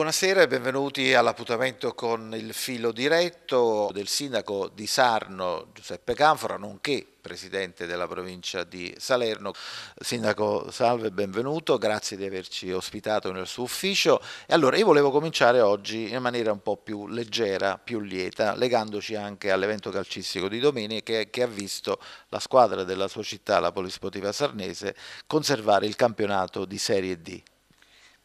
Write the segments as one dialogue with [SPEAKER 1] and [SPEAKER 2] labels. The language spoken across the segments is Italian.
[SPEAKER 1] Buonasera e benvenuti all'appuntamento con il filo diretto del sindaco di Sarno Giuseppe Canfora, nonché presidente della provincia di Salerno. Sindaco, salve, benvenuto, grazie di averci ospitato nel suo ufficio. E allora io volevo cominciare oggi in maniera un po' più leggera, più lieta, legandoci anche all'evento calcistico di domenica che ha visto la squadra della sua città, la Polisportiva Sarnese, conservare il campionato di Serie D.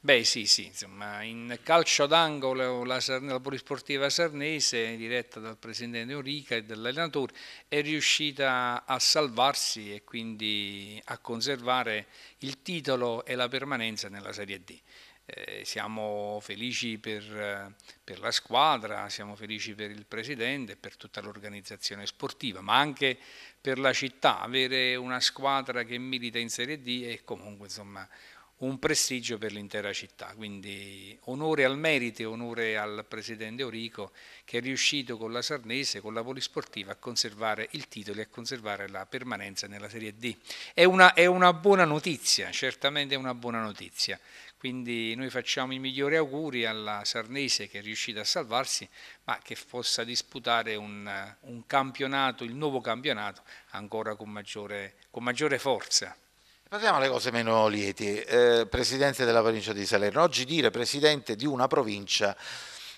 [SPEAKER 2] Beh sì, sì, insomma, in calcio d'angolo la, la polisportiva sarnese, diretta dal presidente Eurica e dall'allenatore, è riuscita a salvarsi e quindi a conservare il titolo e la permanenza nella Serie D. Eh, siamo felici per, per, la squadra, siamo felici per il presidente, e per tutta l'organizzazione sportiva, ma anche per la città. Avere una squadra che milita in Serie D è comunque insomma, un prestigio per l'intera città. Quindi onore al merito e onore al presidente Orico che è riuscito con la Sarnese, con la Polisportiva a conservare il titolo e a conservare la permanenza nella Serie D. È una, è una buona notizia, certamente è una buona notizia. Quindi noi facciamo i migliori auguri alla Sarnese che è riuscita a salvarsi, ma che possa disputare un, un campionato, il nuovo campionato, ancora con maggiore, con maggiore forza.
[SPEAKER 1] Passiamo alle cose meno lieti. Eh, presidente della provincia di Salerno. Oggi dire presidente di una provincia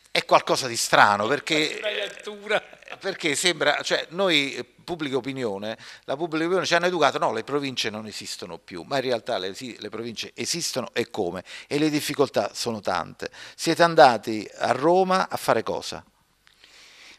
[SPEAKER 1] è qualcosa di strano perché, eh, perché sembra, cioè noi eh, pubblica opinione, la pubblica opinione ci hanno educato, no, le province non esistono più, ma in realtà le, le, province esistono e come? E le difficoltà sono tante. Siete andati a Roma a fare cosa?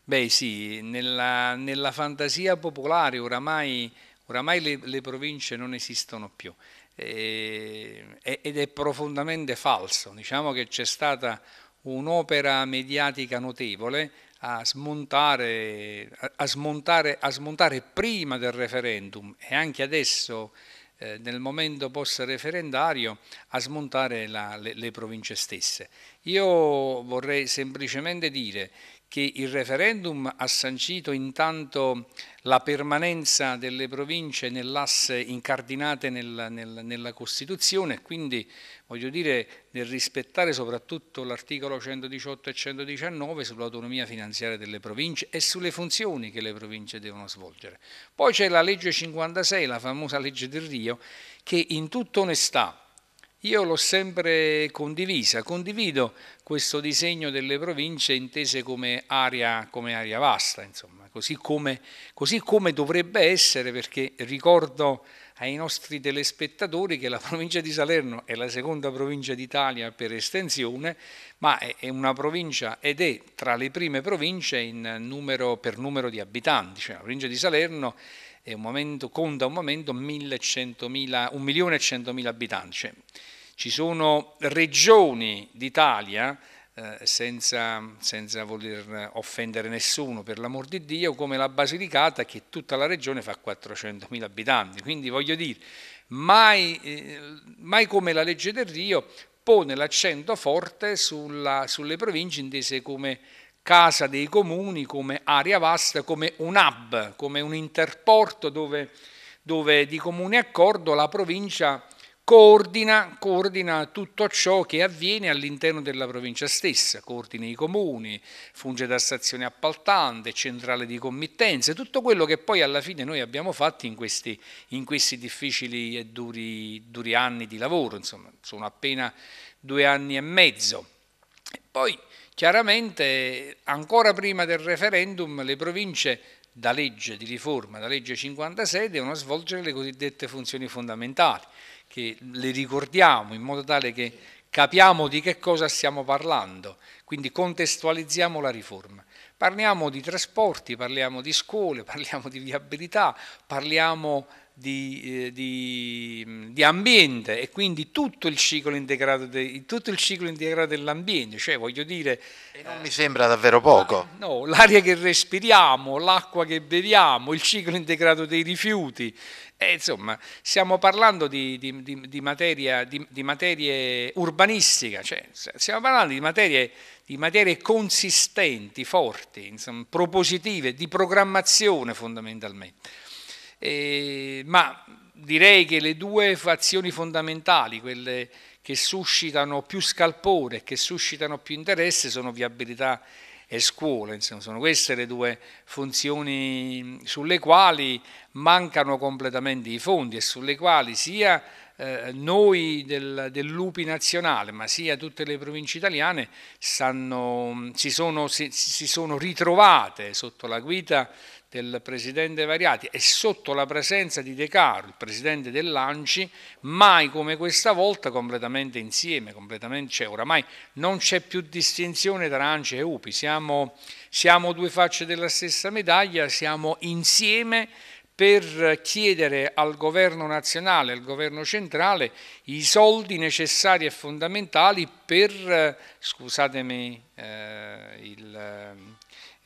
[SPEAKER 2] Beh sì, nella, nella fantasia popolare oramai Oramai le, le province non esistono più eh, ed è profondamente falso. Diciamo che c'è stata un'opera mediatica notevole a smontare, a, smontare, a smontare, prima del referendum e anche adesso eh, nel momento post-referendario a smontare la, le, le province stesse. Io vorrei semplicemente dire che il referendum ha sancito intanto la permanenza delle province nell'asse incardinate nel, nel, nella Costituzione, quindi voglio dire nel rispettare soprattutto l'articolo 118 e 119 sull'autonomia finanziaria delle province e sulle funzioni che le province devono svolgere. Poi c'è la legge 56, la famosa legge del Rio, che in tutta onestà io l'ho sempre condivisa, condivido questo disegno delle province intese come area, come area vasta, insomma, così come, così come dovrebbe essere, perché ricordo ai nostri telespettatori che la provincia di Salerno è la seconda provincia d'Italia per estensione, ma è una provincia ed è tra le prime province numero, per numero di abitanti, cioè la provincia di Salerno e un momento, conta un momento 1.100.000 abitanti. Cioè, ci sono regioni d'Italia, eh, senza, senza, voler offendere nessuno, per l'amor di Dio, come la Basilicata, che tutta la regione fa 400.000 abitanti. Quindi voglio dire, mai, eh, mai come la legge del Rio pone l'accento forte sulla, sulle province intese come casa dei comuni, come area vasta, come un hub, come un interporto dove, dove di comune accordo la provincia coordina, coordina, tutto ciò che avviene all'interno della provincia stessa, coordina i comuni, funge da stazione appaltante, centrale di committenze, tutto quello che poi alla fine noi abbiamo fatto in questi, in questi difficili e duri, duri anni di lavoro, insomma sono appena due anni e mezzo. Poi Chiaramente ancora prima del referendum le province da legge di riforma, da legge 56, devono svolgere le cosiddette funzioni fondamentali, che le ricordiamo in modo tale che capiamo di che cosa stiamo parlando, quindi contestualizziamo la riforma. Parliamo di trasporti, parliamo di scuole, parliamo di viabilità, parliamo di, eh, di, mm, di, ambiente e quindi tutto il ciclo integrato, de, tutto il ciclo integrato dell'ambiente, cioè voglio dire... E non eh, mi sembra
[SPEAKER 1] davvero poco. La, ah,
[SPEAKER 2] no, l'aria che respiriamo, l'acqua che beviamo, il ciclo integrato dei rifiuti, eh, insomma stiamo parlando di, di materia, materie urbanistiche, cioè, stiamo parlando di materie, materie consistenti, forti, insomma, propositive, di programmazione fondamentalmente eh, ma direi che le due fazioni fondamentali, quelle che suscitano più scalpore, che suscitano più interesse, sono viabilità e scuola, insomma, sono queste le due funzioni sulle quali mancano completamente i fondi e sulle quali sia eh, noi del, Lupi nazionale, ma sia tutte le province italiane stanno, si, sono, si, si sono ritrovate sotto la guida del presidente Variati e sotto la presenza di De Caro, il presidente dell'Anci, mai come questa volta completamente insieme, completamente, cioè oramai non c'è più distinzione tra Anci e UPI, siamo, siamo due facce della stessa medaglia, siamo insieme per chiedere al governo nazionale, al governo centrale, i soldi necessari e fondamentali per, scusatemi eh, il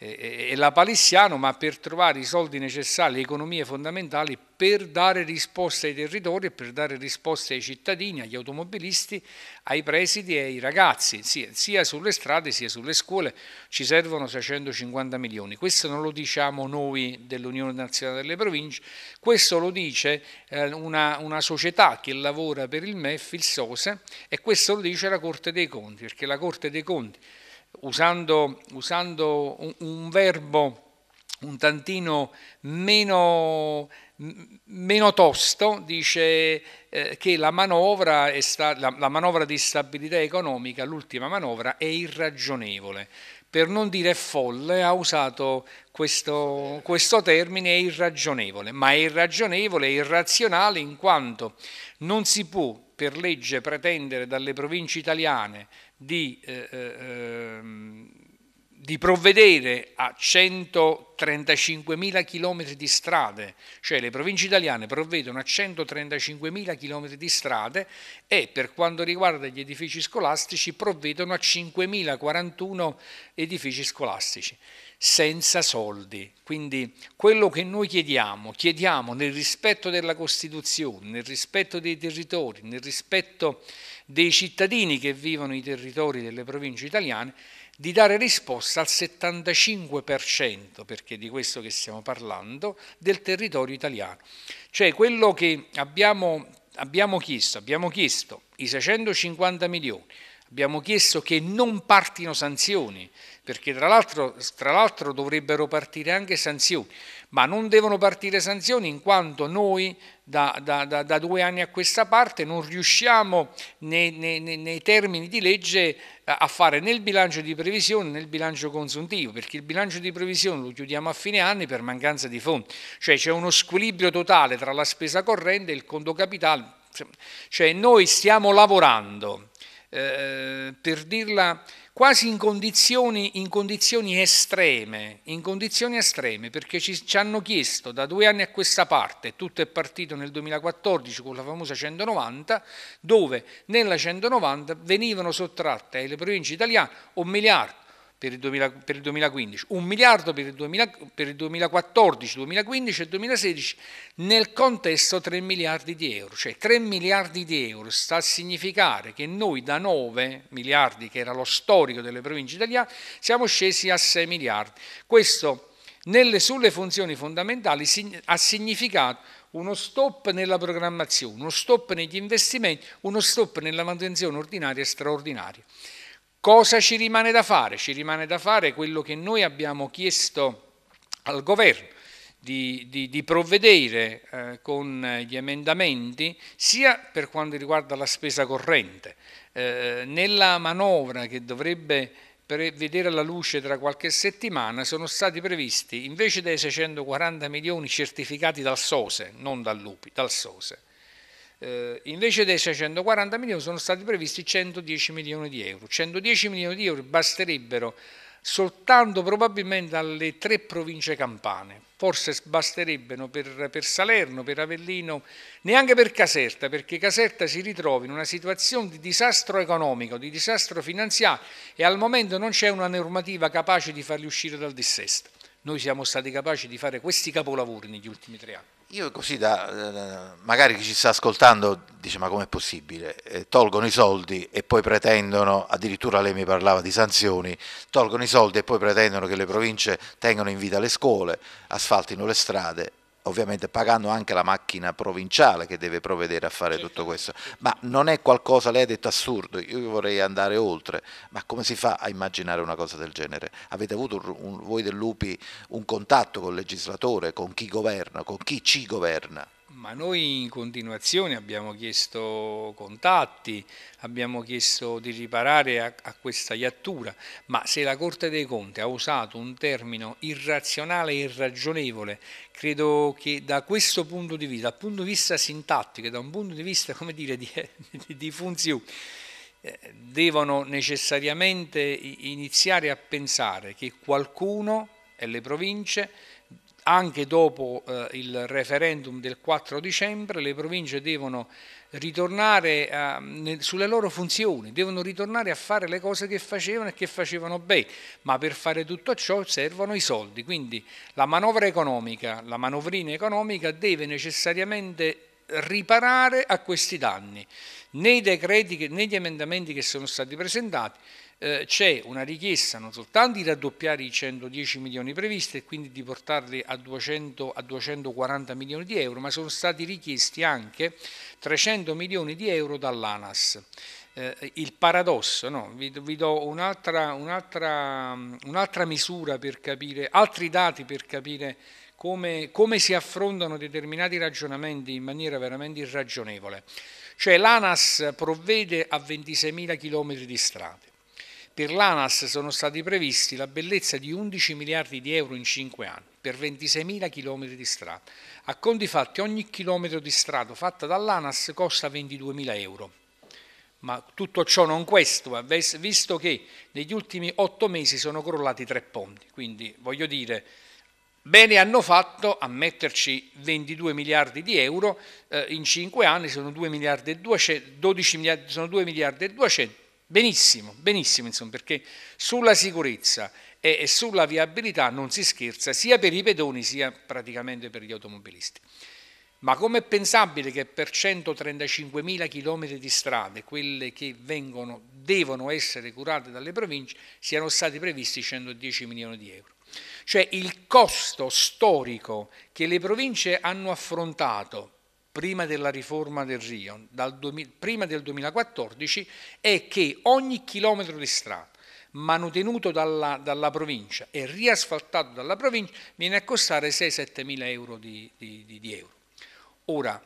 [SPEAKER 2] e la Palissiano, ma per trovare i soldi necessari, le economie fondamentali per dare risposte ai territori, e per dare risposte ai cittadini, agli automobilisti, ai presidi e ai ragazzi, sia sulle strade sia sulle scuole ci servono 650 milioni. Questo non lo diciamo noi dell'Unione Nazionale delle Province, questo lo dice eh, una, una società che lavora per il MEF, il SOSE, e questo lo dice la Corte dei Conti, perché la Corte dei Conti usando, usando un, un verbo un tantino meno, meno tosto, dice eh, che la manovra, sta, la, la manovra, di stabilità economica, l'ultima manovra, è irragionevole. Per non dire folle ha usato questo, questo termine irragionevole, ma è irragionevole e irrazionale in quanto non si può per legge pretendere dalle province italiane di, eh, eh ehm, di provvedere a 135.000 km di strade, cioè le province italiane provvedono a 135.000 km di strade e per quanto riguarda gli edifici scolastici provvedono a 5.041 edifici scolastici senza soldi. Quindi quello che noi chiediamo, chiediamo nel rispetto della Costituzione, nel rispetto dei territori, nel rispetto dei cittadini che vivono i territori delle province italiane di dare risposta al 75%, perché di questo che stiamo parlando, del territorio italiano. Cioè quello che abbiamo, abbiamo chiesto, abbiamo chiesto i 650 milioni, abbiamo chiesto che non partino sanzioni, perché tra l'altro, dovrebbero partire anche sanzioni ma non devono partire sanzioni in quanto noi da, da, da, da due anni a questa parte non riusciamo nei, nei, nei, termini di legge eh, a fare né il bilancio di previsione né il bilancio consuntivo, perché il bilancio di previsione lo chiudiamo a fine anni per mancanza di fondi, cioè c'è uno squilibrio totale tra la spesa corrente e il conto capitale, cioè noi stiamo lavorando eh, per dirla quasi in condizioni, in condizioni, estreme, in condizioni estreme, perché ci, ci, hanno chiesto da due anni a questa parte, tutto è partito nel 2014 con la famosa 190, dove nella 190 venivano sottratte alle province italiane un miliardo per il, 2000, per il 2015, 1 miliardo per il, 2000, per il 2014, 2015 e 2016, nel contesto 3 miliardi di euro. Cioè 3 miliardi di euro sta a significare che noi da 9 miliardi, che era lo storico delle province italiane, siamo scesi a 6 miliardi. Questo nelle, sulle funzioni fondamentali ha significato uno stop nella programmazione, uno stop negli investimenti, uno stop nella manutenzione ordinaria e straordinaria. Cosa ci rimane da fare? Ci rimane da fare quello che noi abbiamo chiesto al governo di, di, di provvedere eh, con gli emendamenti sia per quanto riguarda la spesa corrente. Eh, nella manovra che dovrebbe vedere la luce tra qualche settimana sono stati previsti invece dei 640 milioni certificati dal SOSE, non dal LUPI, dal SOSE, eh, invece dei 640 milioni sono stati previsti 110 milioni di euro. 110 milioni di euro basterebbero soltanto probabilmente alle tre province campane, forse basterebbero per, per, Salerno, per Avellino, neanche per Caserta, perché Caserta si ritrova in una situazione di disastro economico, di disastro finanziario e al momento non c'è una normativa capace di farli uscire dal dissesto. Noi siamo stati capaci di fare questi capolavori negli ultimi tre anni.
[SPEAKER 1] Io così da, eh, magari chi ci sta ascoltando dice ma com'è possibile? Eh, tolgono i soldi e poi pretendono, addirittura lei mi parlava di sanzioni, tolgono i soldi e poi pretendono che le province tengano in vita le scuole, asfaltino le strade ovviamente pagando anche la macchina provinciale che deve provvedere a fare certo. tutto questo, ma non è qualcosa, lei ha detto assurdo, io vorrei andare oltre, ma come si fa a immaginare una cosa del genere? Avete avuto un, un, voi dell'UPI un contatto con il legislatore, con chi governa, con chi ci governa?
[SPEAKER 2] ma noi in continuazione abbiamo chiesto contatti, abbiamo chiesto di riparare a, a, questa iattura, ma se la Corte dei Conti ha usato un termine irrazionale e irragionevole, credo che da questo punto di vista, dal punto di vista sintattico, e da un punto di vista come dire, di, di funzione, eh, devono necessariamente iniziare a pensare che qualcuno e le province anche dopo eh, il referendum del 4 dicembre le province devono ritornare a, ne, sulle loro funzioni, devono ritornare a fare le cose che facevano e che facevano bene, ma per fare tutto ciò servono i soldi, quindi la manovra economica, la manovrina economica deve necessariamente riparare a questi danni. Nei decreti, negli emendamenti che sono stati presentati eh, c'è una richiesta non soltanto di raddoppiare i 110 milioni previsti e quindi di portarli a, 200, a 240 milioni di euro, ma sono stati richiesti anche 300 milioni di euro dall'ANAS. Eh, il paradosso, no? vi, vi, do un'altra, un'altra, un'altra misura per capire, altri dati per capire come, come si affrontano determinati ragionamenti in maniera veramente irragionevole. Cioè l'ANAS provvede a 26.000 km di strade. Per l'ANAS sono stati previsti la bellezza di 11 miliardi di euro in 5 anni, per 26.000 km di strada. A conti fatti ogni chilometro di strada fatta dall'ANAS costa 22.000 euro. Ma tutto ciò non questo, visto che negli ultimi 8 mesi sono crollati tre ponti, quindi voglio dire Bene hanno fatto a metterci 22 miliardi di euro eh, in 5 anni, sono 2 miliardi e 200, 12 miliardi, sono 2 miliardi e 200. Benissimo, benissimo insomma, perché sulla sicurezza e, e sulla viabilità non si scherza sia per i pedoni sia praticamente per gli automobilisti. Ma com'è pensabile che per 135 mila chilometri di strade, quelle che vengono, devono essere curate dalle province, siano stati previsti 110 milioni di euro? cioè il costo storico che le province hanno affrontato prima della riforma del Rio, 2000, prima del 2014, è che ogni chilometro di strada manutenuto dalla, dalla, provincia e riasfaltato dalla provincia viene a costare 6-7 mila euro di, di, di, di euro. Ora,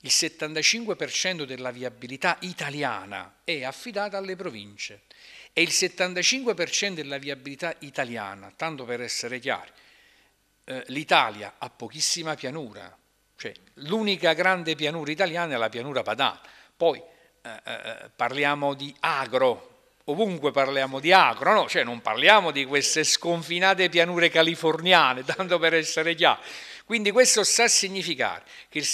[SPEAKER 2] il 75% della viabilità italiana è affidata alle province e il 75% della viabilità italiana, tanto per essere chiari. Eh, L'Italia ha pochissima pianura, cioè l'unica grande pianura italiana è la pianura padana. Poi eh, eh, parliamo di agro, ovunque parliamo di agro, no? cioè non parliamo di queste sconfinate pianure californiane, tanto per essere chiari. Quindi questo sa significare che,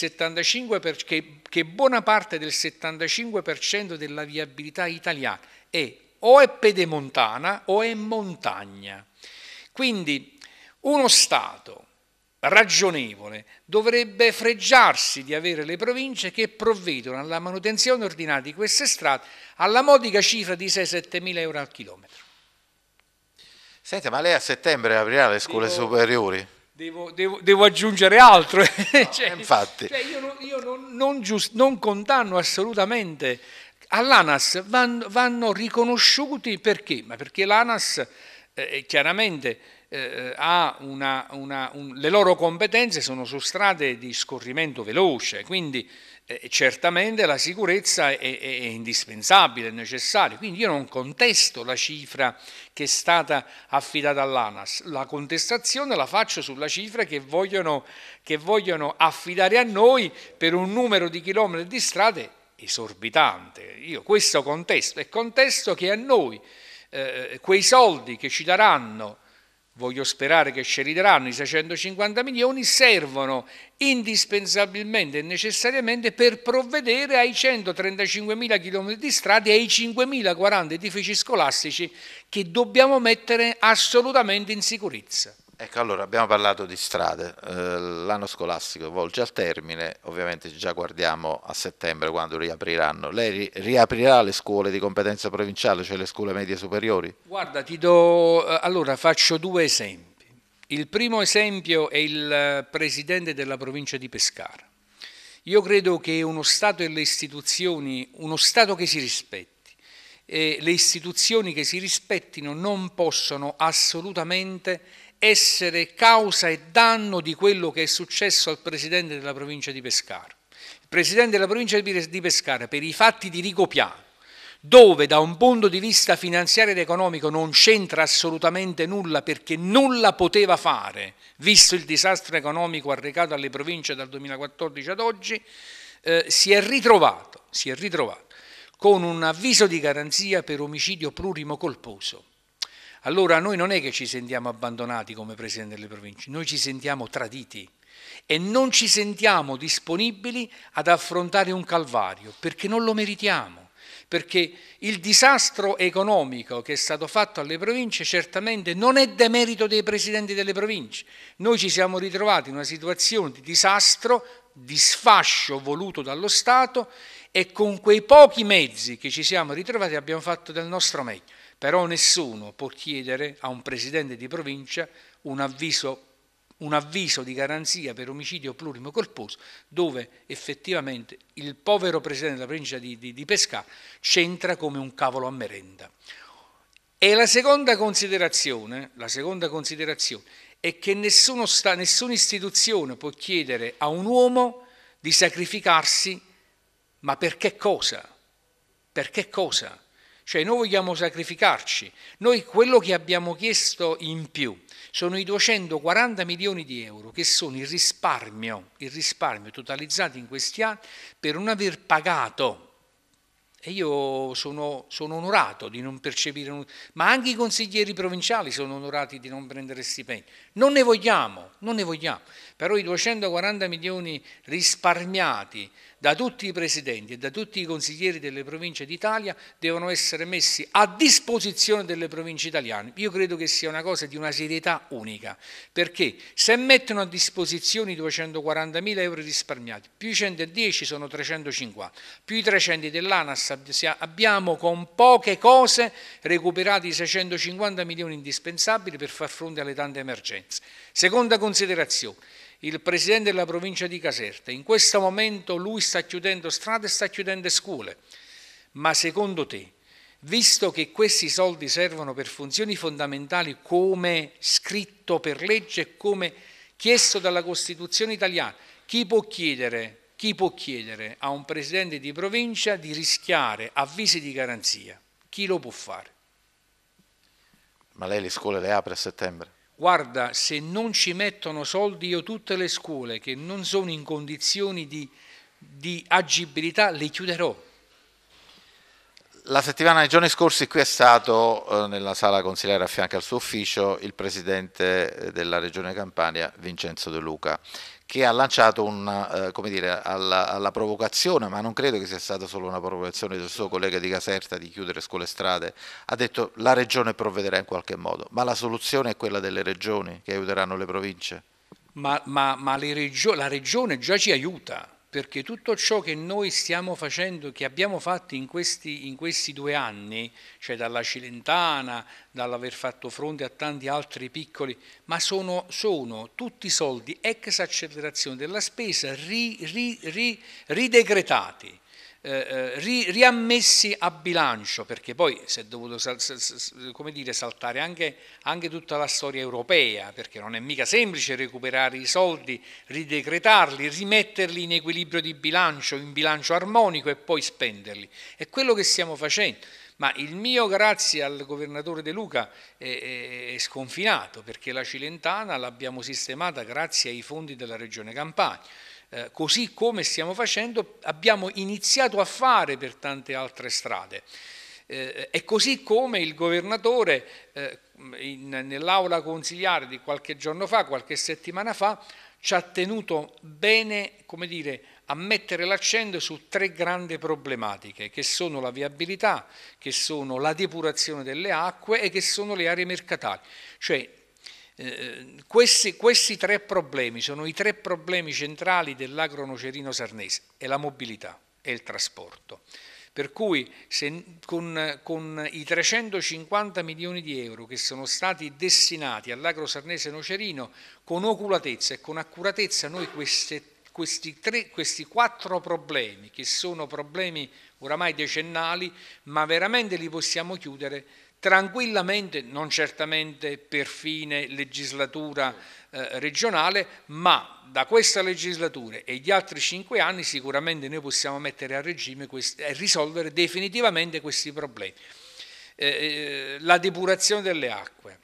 [SPEAKER 2] per, che, che buona parte del 75% della viabilità italiana è o è pedemontana o è montagna. Quindi uno Stato ragionevole dovrebbe freggiarsi di avere le province che provvedono alla manutenzione ordinata di queste strade alla modica cifra di 6-7 mila euro al
[SPEAKER 1] chilometro. Senta, ma lei a settembre aprirà le scuole devo, superiori?
[SPEAKER 2] Devo, devo,
[SPEAKER 1] devo, aggiungere altro. Eh. No, cioè, infatti. Cioè
[SPEAKER 2] io, non, io non, non, giust, non condanno assolutamente all'ANAS vanno, vanno riconosciuti perché? Ma perché l'ANAS eh, eh chiaramente eh, eh una, una, un, le loro competenze sono su strade di scorrimento veloce, quindi eh, certamente la sicurezza è, è, è, indispensabile, è necessaria. Quindi io non contesto la cifra che è stata affidata all'ANAS, la contestazione la faccio sulla cifra che vogliono, che vogliono affidare a noi per un numero di chilometri di strade esorbitante. Io, questo contesto è contesto che a noi eh, eh, quei soldi che ci daranno, voglio sperare che ci ridaranno i 650 milioni, servono indispensabilmente e necessariamente per provvedere ai 135 mila chilometri di strade e ai 5.040 edifici scolastici che dobbiamo mettere assolutamente in sicurezza.
[SPEAKER 1] Ecco, allora abbiamo parlato di strade, eh, l'anno scolastico volge al termine, ovviamente già guardiamo a settembre quando riapriranno. Lei ri- riaprirà le scuole di competenza provinciale, cioè le scuole medie superiori?
[SPEAKER 2] Guarda, ti do, eh, allora faccio due esempi. Il primo esempio è il eh, presidente della provincia di Pescara. Io credo che uno Stato e le istituzioni, uno Stato che si rispetti, le istituzioni che si rispettino non possono assolutamente essere causa e danno di quello che è successo al presidente della provincia di Pescara. Il presidente della provincia di Pescara, per i fatti di Rigopiano, dove da un punto di vista finanziario ed economico non c'entra assolutamente nulla perché nulla poteva fare, visto il disastro economico arrecato alle province dal 2014 ad oggi, eh, si, è ritrovato, si è ritrovato con un avviso di garanzia per omicidio plurimo colposo allora noi non è che ci sentiamo abbandonati come Presidente delle province, noi ci sentiamo traditi e non ci sentiamo disponibili ad affrontare un calvario perché non lo meritiamo, perché il disastro economico che è stato fatto alle province certamente non è demerito dei presidenti delle province. Noi ci siamo ritrovati in una situazione di disastro, di sfascio voluto dallo Stato e con quei pochi mezzi che ci siamo ritrovati abbiamo fatto del nostro meglio però nessuno può chiedere a un presidente di provincia un avviso, un avviso di garanzia per omicidio plurimo colposo, dove effettivamente il povero presidente della provincia di, di, di Pescara c'entra come un cavolo a merenda. E la seconda considerazione, la seconda considerazione è che sta, nessuna istituzione può chiedere a un uomo di sacrificarsi, ma per che cosa? Per che cosa? Cioè noi vogliamo sacrificarci, noi quello che abbiamo chiesto in più sono i 240 milioni di euro che sono il risparmio, il risparmio totalizzato in questi anni per non aver pagato e io sono, sono, onorato di non percepire, ma anche i consiglieri provinciali sono onorati di non prendere stipendi. Non ne vogliamo, non ne vogliamo, però i 240 milioni risparmiati da tutti i presidenti e da tutti i consiglieri delle province d'Italia devono essere messi a disposizione delle province italiane. Io credo che sia una cosa di una serietà unica, perché se mettono a disposizione i 240.000 euro risparmiati, più i 110 sono 350, più i 300 dell'ANAS, abbiamo con poche cose recuperati i 650 milioni indispensabili per far fronte alle tante emergenze. Seconda considerazione il presidente della provincia di Caserta. In questo momento lui sta chiudendo strade e sta chiudendo scuole. Ma secondo te, visto che questi soldi servono per funzioni fondamentali come scritto per legge, e come chiesto dalla Costituzione italiana, chi può chiedere chi può chiedere a un presidente di provincia di rischiare avvisi di garanzia? Chi lo può fare?
[SPEAKER 1] Ma lei le scuole le apre a settembre?
[SPEAKER 2] guarda, se non ci mettono soldi io tutte le scuole che non sono in condizioni di, di agibilità le chiuderò.
[SPEAKER 1] La settimana, nei giorni scorsi, qui è stato eh, nella sala consigliere a fianco al suo ufficio il presidente eh, della Regione Campania, Vincenzo De Luca, che ha lanciato un, eh, dire, alla, alla, provocazione, ma non credo che sia stata solo una provocazione del suo collega di Caserta di chiudere scuole e strade, ha detto la regione provvederà in qualche modo, ma la soluzione è quella delle regioni che aiuteranno le province.
[SPEAKER 2] Ma, ma, ma region la regione già ci aiuta, perché tutto ciò che noi stiamo facendo, che abbiamo fatto in questi, in questi due anni, cioè dalla Cilentana, dall'aver fatto fronte a tanti altri piccoli, ma sono, sono tutti soldi ex accelerazione della spesa ri, ri, ri, ridecretati eh, eh, ri, riammessi a bilancio, perché poi si è dovuto sal, dire, saltare anche, anche, tutta la storia europea, perché non è mica semplice recuperare i soldi, ridecretarli, rimetterli in equilibrio di bilancio, in bilancio armonico e poi spenderli. È quello che stiamo facendo. Ma il mio grazie al governatore De Luca è, è sconfinato perché la Cilentana l'abbiamo sistemata grazie ai fondi della Regione Campania eh, così come stiamo facendo, abbiamo iniziato a fare per tante altre strade. Eh, e così come il governatore eh, nell'aula consigliare di qualche giorno fa, qualche settimana fa, ci ha tenuto bene, come dire, a mettere l'accento su tre grandi problematiche, che sono la viabilità, che sono la depurazione delle acque e che sono le aree mercatali. Cioè eh, questi, questi, tre problemi sono i tre problemi centrali dell'agro-nocerino sarnese, è la mobilità e il trasporto. Per cui se, con, con, i 350 milioni di euro che sono stati destinati all'agro sarnese nocerino, con oculatezza e con accuratezza noi queste, questi, tre, questi quattro problemi, che sono problemi oramai decennali, ma veramente li possiamo chiudere tranquillamente, non certamente per fine legislatura eh, regionale, ma da questa legislatura e gli altri cinque anni sicuramente noi possiamo mettere a regime e risolvere definitivamente questi problemi. Eh, eh la depurazione delle acque.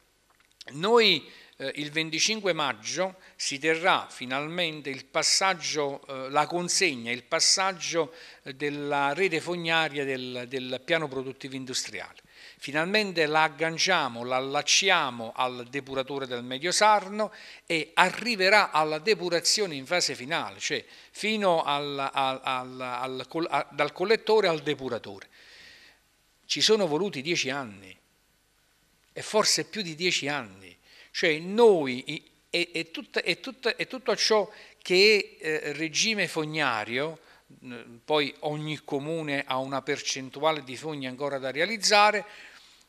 [SPEAKER 2] Noi eh, il 25 maggio si terrà finalmente il passaggio, eh, la consegna, il passaggio della rete fognaria del, del piano produttivo industriale. Finalmente la agganciamo, la allacciamo al depuratore del medio sarno e arriverà alla depurazione in fase finale, cioè fino al, al, al, dal collettore al depuratore. Ci sono voluti dieci anni e forse più di dieci anni, cioè noi e, e, tutta, tutto ciò che è eh, regime fognario poi ogni comune ha una percentuale di fogne ancora da realizzare,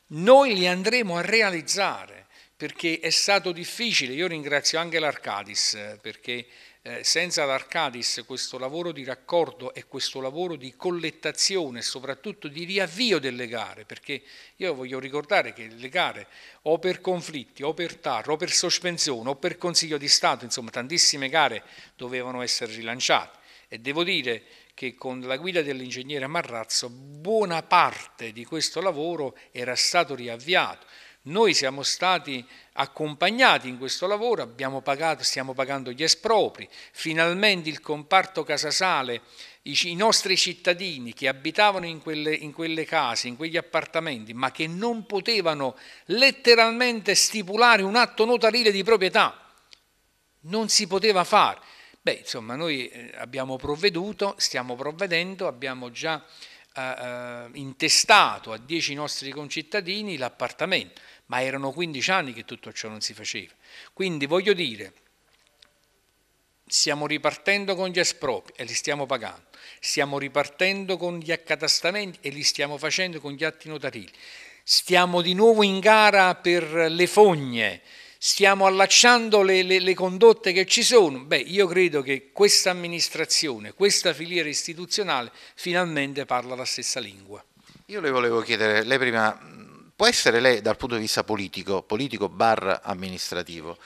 [SPEAKER 2] noi li andremo a realizzare perché è stato difficile, io ringrazio anche l'Arcadis perché eh, senza l'Arcadis questo lavoro di raccordo e questo lavoro di collettazione soprattutto di riavvio delle gare, perché io voglio ricordare che le gare o per conflitti, o per tarro, o per sospensione, o per Consiglio di Stato, insomma tantissime gare dovevano essere rilanciate. E devo dire che con la guida dell'ingegnere Marrazzo buona parte di questo lavoro era stato riavviato. Noi siamo stati accompagnati in questo lavoro, abbiamo pagato, stiamo pagando gli espropri, finalmente il comparto casasale, i, i nostri cittadini che abitavano in quelle, in quelle case, in quegli appartamenti, ma che non potevano letteralmente stipulare un atto notarile di proprietà, non si poteva fare. Beh, insomma, noi eh, abbiamo provveduto, stiamo provvedendo, abbiamo già eh, eh, intestato a dieci nostri concittadini l'appartamento, ma erano 15 anni che tutto ciò non si faceva. Quindi voglio dire, stiamo ripartendo con gli espropri e li stiamo pagando, stiamo ripartendo con gli accatastamenti e li stiamo facendo con gli atti notarili, stiamo di nuovo in gara per le fogne stiamo allacciando le, le, le, condotte che ci sono? Beh, io credo che questa amministrazione, questa filiera istituzionale finalmente parla la stessa lingua.
[SPEAKER 1] Io le volevo chiedere, lei prima, può essere lei dal punto di vista politico, politico bar amministrativo,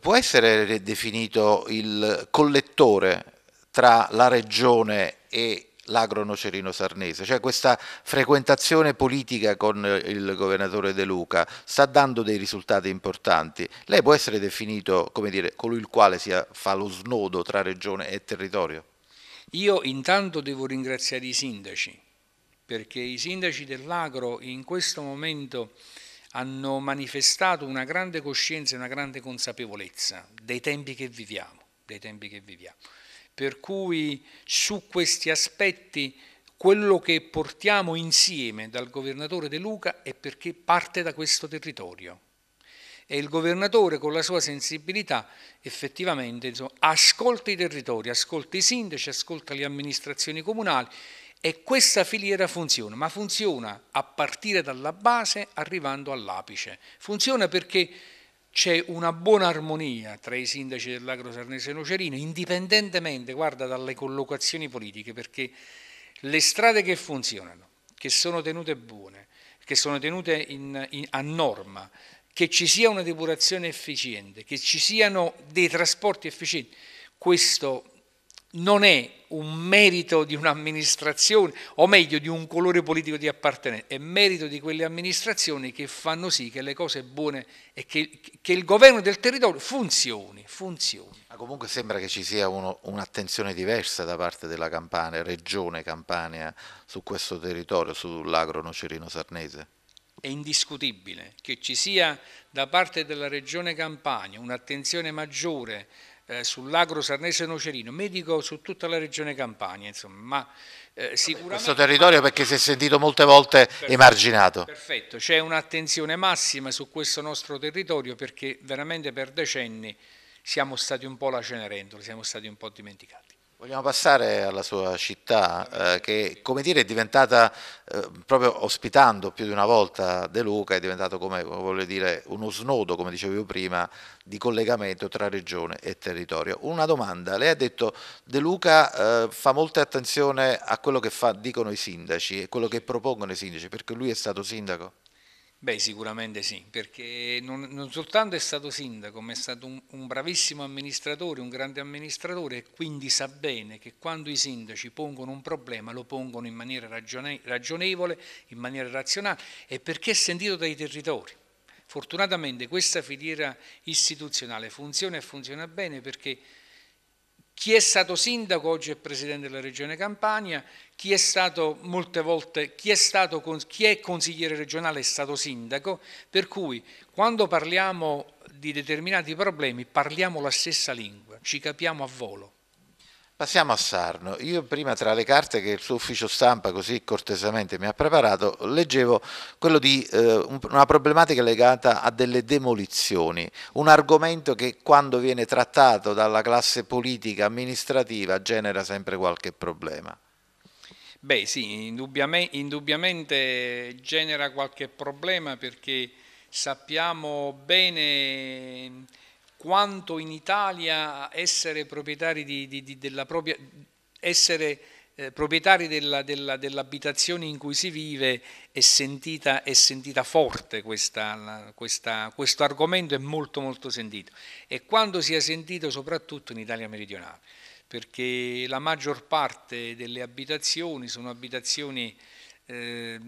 [SPEAKER 1] può essere definito il collettore tra la regione e l'agro-nocerino sarnese, cioè questa frequentazione politica con eh, il governatore De Luca sta dando dei risultati importanti. Lei può essere definito, come dire, colui il quale sia, fa lo snodo tra regione e territorio?
[SPEAKER 2] Io intanto devo ringraziare i sindaci, perché i sindaci dell'agro in questo momento hanno manifestato una grande coscienza e una grande consapevolezza dei tempi che viviamo, dei tempi che viviamo per cui su questi aspetti quello che portiamo insieme dal governatore De Luca è perché parte da questo territorio e il governatore con la sua sensibilità effettivamente insomma, ascolta i territori, ascolta i sindaci, ascolta le amministrazioni comunali e questa filiera funziona, ma funziona a partire dalla base arrivando all'apice. Funziona perché c'è una buona armonia tra i sindaci dell'Agro Sarnese e Nocerino, indipendentemente, guarda, dalle collocazioni politiche, perché le strade che funzionano, che sono tenute buone, che sono tenute in, in, a norma, che ci sia una depurazione efficiente, che ci siano dei trasporti efficienti, questo non è un merito di un'amministrazione, o meglio di un colore politico di appartenenza, è merito di quelle amministrazioni che fanno sì che le cose buone e che, che il governo del territorio funzioni, funzioni.
[SPEAKER 1] Ma comunque sembra che ci sia un'attenzione diversa da parte della Campania, regione Campania, su questo territorio, sull'agro nocerino sarnese.
[SPEAKER 2] È indiscutibile che ci sia da parte della regione Campania un'attenzione maggiore eh, sull'agro sarnese nocerino, medico su tutta la regione Campania, insomma, ma eh, sicuramente... Questo territorio perché si è
[SPEAKER 1] sentito molte volte perfetto, emarginato.
[SPEAKER 2] Perfetto, c'è un'attenzione massima su questo nostro territorio perché veramente per decenni siamo stati un po' la Cenerentola, siamo stati un po' dimenticati.
[SPEAKER 1] Vogliamo passare alla sua città eh, che come dire è diventata eh, proprio ospitando più di una volta De Luca è diventato come voglio dire uno snodo come dicevo prima di collegamento tra regione e territorio. Una domanda, lei ha detto De Luca eh, fa molta attenzione a quello che fa, dicono i sindaci e quello che propongono i sindaci perché lui è stato sindaco.
[SPEAKER 2] Beh, sicuramente sì, perché non, non, soltanto è stato sindaco, ma è stato un, un, bravissimo amministratore, un grande amministratore e quindi sa bene che quando i sindaci pongono un problema lo pongono in maniera ragione, ragionevole, in maniera razionale e perché è sentito dai territori. Fortunatamente questa filiera istituzionale funziona e funziona bene perché chi è stato sindaco oggi è presidente della Regione Campania, chi è stato molte volte, chi è, stato, chi è consigliere regionale è stato sindaco, per cui quando parliamo di determinati problemi parliamo la stessa lingua, ci capiamo a volo.
[SPEAKER 1] Passiamo a Sarno. Io prima tra le carte che il suo ufficio stampa così cortesemente mi ha preparato, leggevo quello di eh, una problematica legata a delle demolizioni, un argomento che quando viene trattato dalla classe politica amministrativa genera sempre qualche problema.
[SPEAKER 2] Beh sì, indubbiamente, indubbiamente genera qualche problema perché sappiamo bene mm, quanto in Italia essere proprietari, di, di, di, della propria, essere, eh, proprietari della, della, dell'abitazione in cui si vive è sentita, è sentita forte questa, questa, questo argomento, è molto molto sentito e quanto sia sentito soprattutto in Italia meridionale perché la maggior parte delle abitazioni sono abitazioni eh,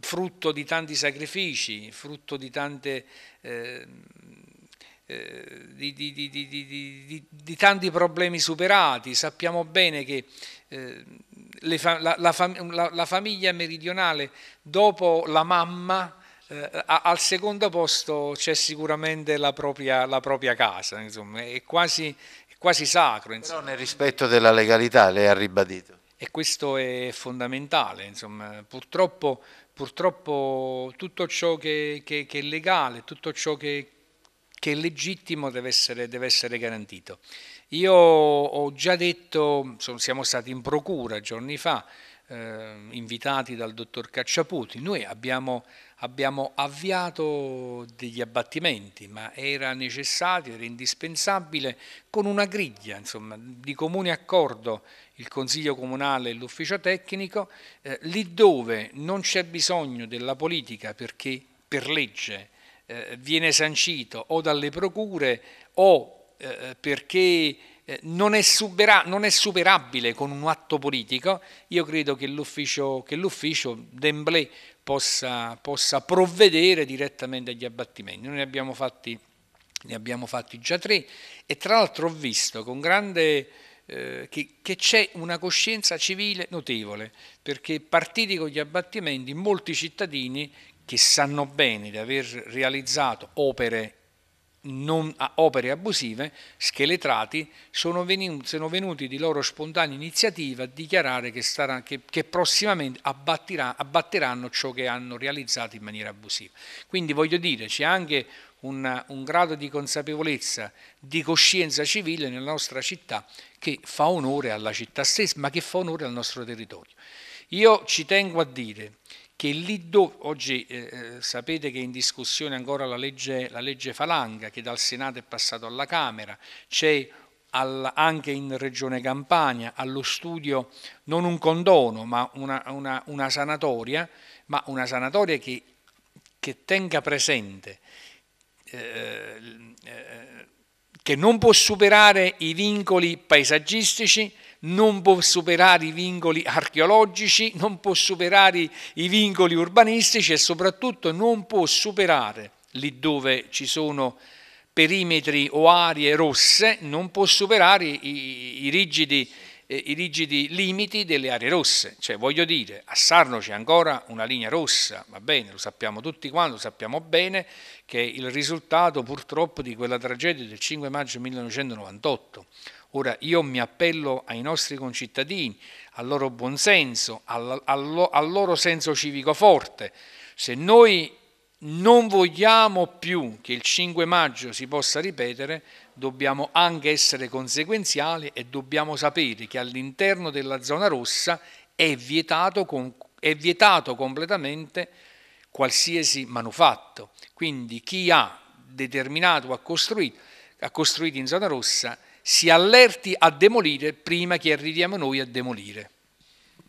[SPEAKER 2] frutto di tanti sacrifici, frutto di tante... Ehm, eh, di, di, di, di, tanti problemi superati. Sappiamo bene che eh, fa, la, la, la, famiglia meridionale, dopo la mamma, eh, a, al secondo posto c'è sicuramente la propria, propria casa. Insomma, è quasi, quasi sacro. Insomma. Però nel rispetto
[SPEAKER 1] della legalità lei ha ribadito.
[SPEAKER 2] E questo è fondamentale, insomma. Purtroppo, purtroppo tutto ciò che, che, che, è legale, tutto ciò che, che è legittimo deve essere, deve essere garantito. Io ho già detto, siamo stati in procura giorni fa, eh, invitati dal dottor Cacciaputi, noi abbiamo abbiamo avviato degli abbattimenti, ma era necessario, era indispensabile, con una griglia, insomma, di comune accordo il Consiglio Comunale e l'Ufficio Tecnico, eh, lì dove non c'è bisogno della politica perché per legge eh, viene sancito o dalle procure o eh, perché eh, non è, supera, non è, superabile con un atto politico, io credo che l'ufficio, d'emblè possa, possa provvedere direttamente agli abbattimenti. Noi ne abbiamo fatti, ne abbiamo fatti già tre e tra l'altro ho visto con grande... Eh, che, che c'è una coscienza civile notevole, perché partiti con gli abbattimenti molti cittadini che sanno bene di aver realizzato opere non, a opere abusive, scheletrati, sono venuti, sono venuti, di loro spontanea iniziativa a dichiarare che, starà, che, che prossimamente abbattirà, abbatteranno ciò che hanno realizzato in maniera abusiva. Quindi voglio dire, c'è anche una, un grado di consapevolezza, di coscienza civile nella nostra città che fa onore alla città stessa, ma che fa onore al nostro territorio. Io ci tengo a dire che lì dove oggi eh, eh, sapete che è in discussione ancora la legge, la legge, Falanga che dal Senato è passato alla Camera, c'è al, anche in Regione Campania allo studio non un condono ma una, una, una sanatoria, ma una sanatoria che, che tenga presente eh, eh, che non può superare i vincoli paesaggistici, non può superare i vincoli archeologici, non può superare i vincoli urbanistici e soprattutto non può superare, lì dove ci sono perimetri o aree rosse, non può superare i, i, rigidi, eh, i rigidi limiti delle aree rosse. Cioè, voglio dire, a Sarno c'è ancora una linea rossa, va bene, lo sappiamo tutti quanti, lo sappiamo bene, che è il risultato purtroppo di quella tragedia del 5 maggio 1998 Ora io mi appello ai nostri concittadini, al loro buonsenso, al, al, al loro senso civico forte. Se noi non vogliamo più che il 5 maggio si possa ripetere, dobbiamo anche essere conseguenziali e dobbiamo sapere che all'interno della zona rossa è vietato, è vietato completamente qualsiasi manufatto. Quindi chi ha determinato, ha costruito, ha costruito in zona rossa, si allerti a demolire prima che arriviamo noi a demolire.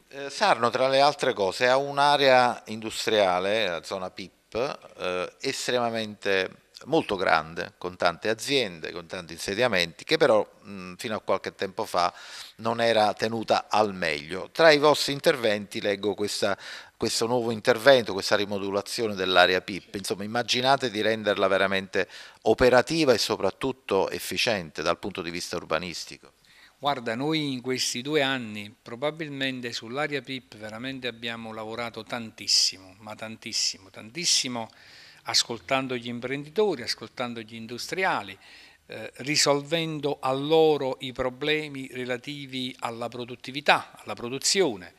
[SPEAKER 1] Eh, Sarno, tra le altre cose, ha un'area industriale, la zona PIP, eh, estremamente molto grande, con tante aziende, con tanti insediamenti, che però mh, mm, fino a qualche tempo fa non era tenuta al meglio. Tra i vostri interventi leggo questa questo nuovo intervento, questa rimodulazione dell'area PIP, insomma immaginate di renderla veramente operativa e soprattutto efficiente dal punto di vista urbanistico?
[SPEAKER 2] Guarda, noi in questi due anni probabilmente sull'area PIP veramente abbiamo lavorato tantissimo, ma tantissimo, tantissimo ascoltando gli imprenditori, ascoltando gli industriali, eh, risolvendo a loro i problemi relativi alla produttività, alla produzione,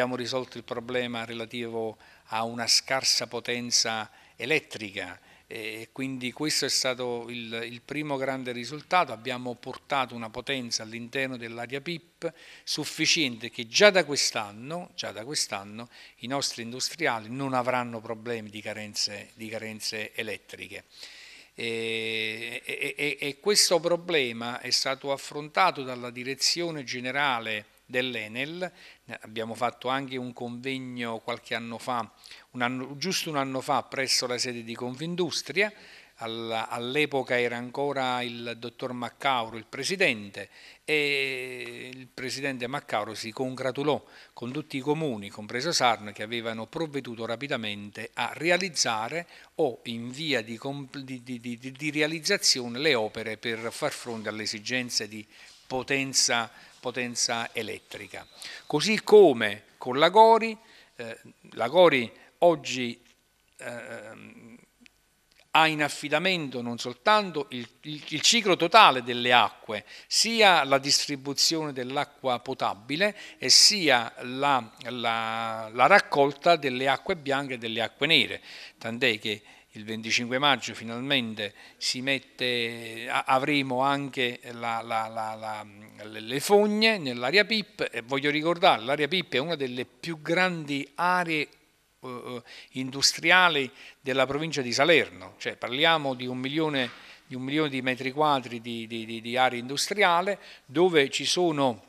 [SPEAKER 2] abbiamo risolto il problema relativo a una scarsa potenza elettrica e quindi questo è stato il, il primo grande risultato, abbiamo portato una potenza all'interno dell'area PIP sufficiente che già da quest'anno quest i nostri industriali non avranno problemi di carenze, di carenze elettriche. E, e, e, questo problema è stato affrontato dalla direzione generale dell'Enel, abbiamo fatto anche un convegno qualche anno fa, un anno, giusto un anno fa presso la sede di Confindustria, all'epoca era ancora il dottor Maccauro il presidente e il presidente Maccauro si congratulò con tutti i comuni, compreso Sarno, che avevano provveduto rapidamente a realizzare o in via di, di, di, di realizzazione le opere per far fronte alle esigenze di potenza potenza elettrica. Così come con la Gori, eh, Gori oggi eh, ha in affidamento non soltanto il, il, il, ciclo totale delle acque, sia la distribuzione dell'acqua potabile e sia la, la, la raccolta delle acque bianche e delle acque nere, tant'è che il 25 maggio finalmente mette, avremo anche la, la, la, le fogne nell'area PIP e voglio ricordare l'area PIP è una delle più grandi aree eh, eh, industriali della provincia di Salerno, cioè parliamo di un milione di, un milione di metri quadri di, di, di area industriale dove ci sono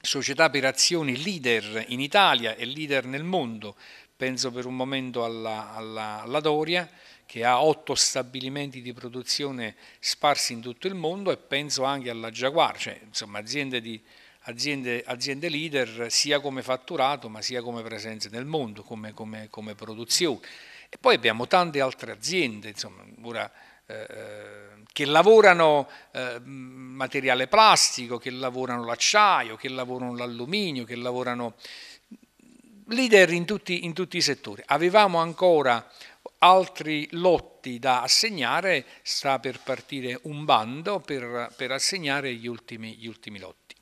[SPEAKER 2] società per azioni leader in Italia e leader nel mondo, penso per un momento alla, alla, alla Doria, che ha otto stabilimenti di produzione sparsi in tutto il mondo e penso anche alla Jaguar, cioè insomma aziende, di, aziende, aziende leader sia come fatturato ma sia come presenza nel mondo, come, come, come produzione. E poi abbiamo tante altre aziende, insomma, ora eh, eh, che lavorano eh, materiale plastico, che lavorano l'acciaio, che lavorano l'alluminio, che lavorano leader in tutti, in tutti i settori. Avevamo ancora altri lotti da assegnare, sta per partire un bando per, per assegnare gli ultimi, gli ultimi lotti.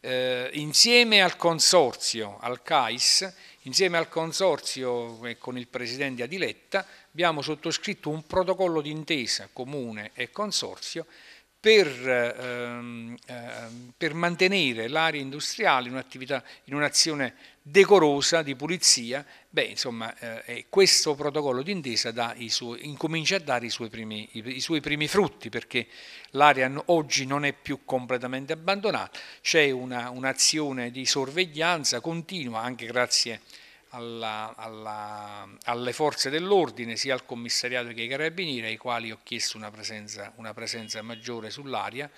[SPEAKER 2] Eh, insieme al consorzio, al CAIS, insieme al consorzio e con il presidente Adiletta abbiamo sottoscritto un protocollo d'intesa comune e consorzio per, ehm, ehm, per mantenere l'area industriale in, un'attività, in un'azione decorosa di pulizia, beh, insomma, eh, questo protocollo d'intesa suoi, incomincia a dare i suoi, primi, i, i suoi, primi, frutti perché l'area oggi non è più completamente abbandonata, c'è una, un'azione di sorveglianza continua anche grazie a alla, alla, alle forze dell'ordine, sia al commissariato che ai carabinieri, ai quali ho chiesto una presenza, una presenza maggiore sull'aria,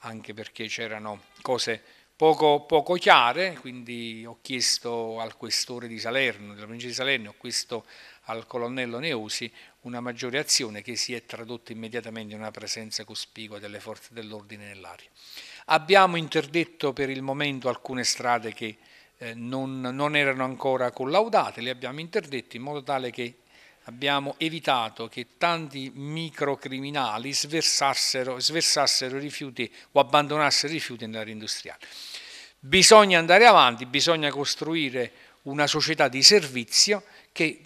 [SPEAKER 2] anche perché c'erano cose poco, poco, chiare, quindi ho chiesto al questore di Salerno, della provincia di Salerno, ho chiesto al colonnello Neosi una maggiore azione che si è tradotta immediatamente in una presenza cospicua delle forze dell'ordine nell'aria. Abbiamo interdetto per il momento alcune strade che eh, non, non, erano ancora collaudate, le abbiamo interdette in modo tale che abbiamo evitato che tanti microcriminali sversassero, sversassero rifiuti o abbandonassero rifiuti nell'area industriale. Bisogna andare avanti, bisogna costruire una società di servizio che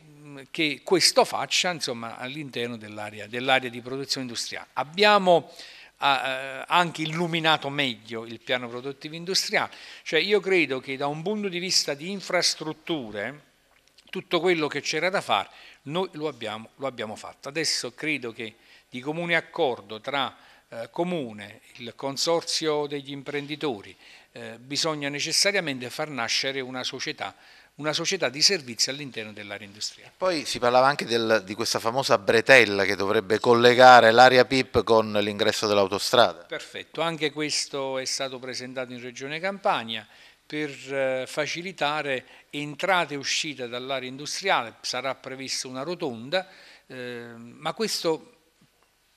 [SPEAKER 2] che questo faccia insomma, all'interno dell'area, dell di produzione industriale. Abbiamo ha eh, anche illuminato meglio il piano produttivo industriale. Cioè io credo che da un punto di vista di infrastrutture tutto quello che c'era da fare noi lo abbiamo, lo abbiamo fatto. Adesso credo che di comune accordo tra eh, comune, il consorzio degli imprenditori, eh, bisogna necessariamente far nascere una società una società di servizi all'interno dell'area industriale.
[SPEAKER 1] Poi si parlava anche del, di questa famosa bretella che dovrebbe collegare l'area PIP con l'ingresso dell'autostrada.
[SPEAKER 2] Perfetto, anche questo è stato presentato in Regione Campania per eh, facilitare entrate e uscite dall'area industriale, sarà prevista una rotonda, eh, ma questo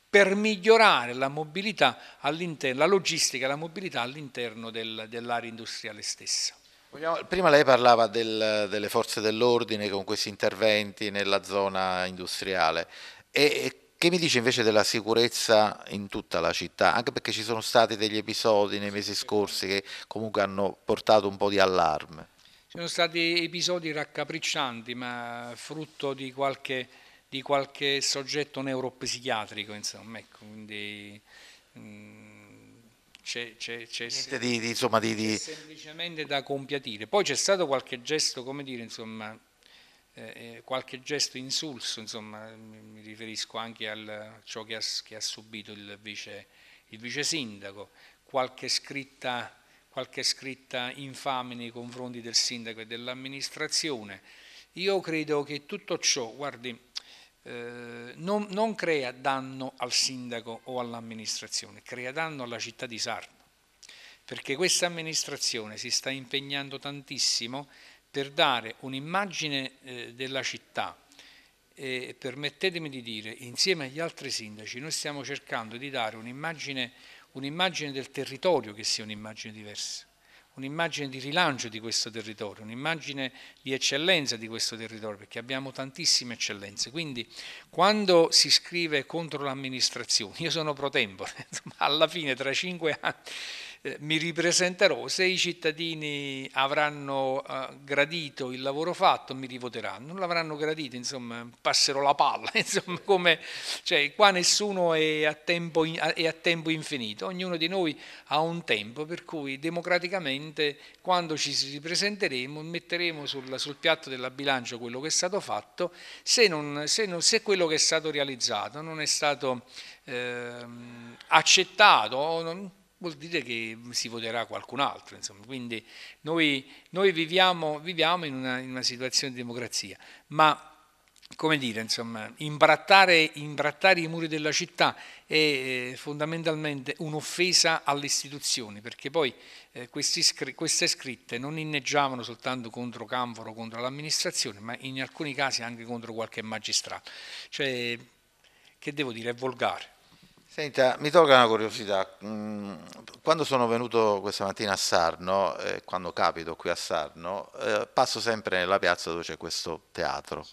[SPEAKER 2] per migliorare la mobilità la logistica e la mobilità all'interno del, dell'area industriale stessa.
[SPEAKER 1] Prima lei parlava del, delle forze dell'ordine con questi interventi nella zona industriale. E, che mi dice invece della sicurezza in tutta la città? Anche perché ci sono stati degli episodi nei mesi scorsi che comunque hanno portato un po' di allarme.
[SPEAKER 2] Ci sono stati episodi raccapriccianti, ma frutto di qualche, di qualche soggetto neuropsichiatrico, insomma. Ecco, quindi, mh, mm, c'è, c'è, c'è niente di, di, insomma, di, di... semplicemente da compiatire. Poi c'è stato qualche gesto, come dire, insomma, eh, eh qualche gesto insulso, insomma, mi riferisco anche a ciò che ha, che ha subito il vice, il vice, sindaco, qualche scritta, qualche scritta infame nei confronti del sindaco e dell'amministrazione. Io credo che tutto ciò, guardi, eh, non, non, crea danno al sindaco o all'amministrazione, crea danno alla città di Sarno, perché questa amministrazione si sta impegnando tantissimo per dare un'immagine eh, della città e permettetemi di dire, insieme agli altri sindaci, noi stiamo cercando di dare un'immagine un del territorio che sia un'immagine diversa un'immagine di rilancio di questo territorio, un'immagine di eccellenza di questo territorio, perché abbiamo tantissime eccellenze. Quindi quando si scrive contro l'amministrazione, io sono pro tempore, alla fine tra cinque anni eh, mi ripresenterò, se i cittadini avranno eh, gradito il lavoro fatto mi rivoteranno, non l'avranno gradito, insomma passerò la palla, insomma come, cioè, qua nessuno è a, tempo in, è a tempo infinito, ognuno di noi ha un tempo per cui democraticamente quando ci si ripresenteremo metteremo sul, sul piatto della bilancia quello che è stato fatto, se, non, se, non, se quello che è stato realizzato non è stato eh, accettato, non, vuol dire che si voterà qualcun altro. Insomma. Quindi noi, noi viviamo, viviamo in, una, in, una, situazione di democrazia, ma come dire, insomma, imbrattare, imbrattare i muri della città è eh, fondamentalmente un'offesa alle istituzioni, perché poi eh, questi, queste scritte non inneggiavano soltanto contro Canforo, contro l'amministrazione, ma in alcuni casi anche contro qualche magistrato. Cioè, che devo dire, è volgare.
[SPEAKER 1] Senta, mi tolga una curiosità. Mm, quando sono venuto questa mattina a Sarno, eh, quando capito qui a Sarno, eh, passo sempre nella piazza dove c'è questo teatro.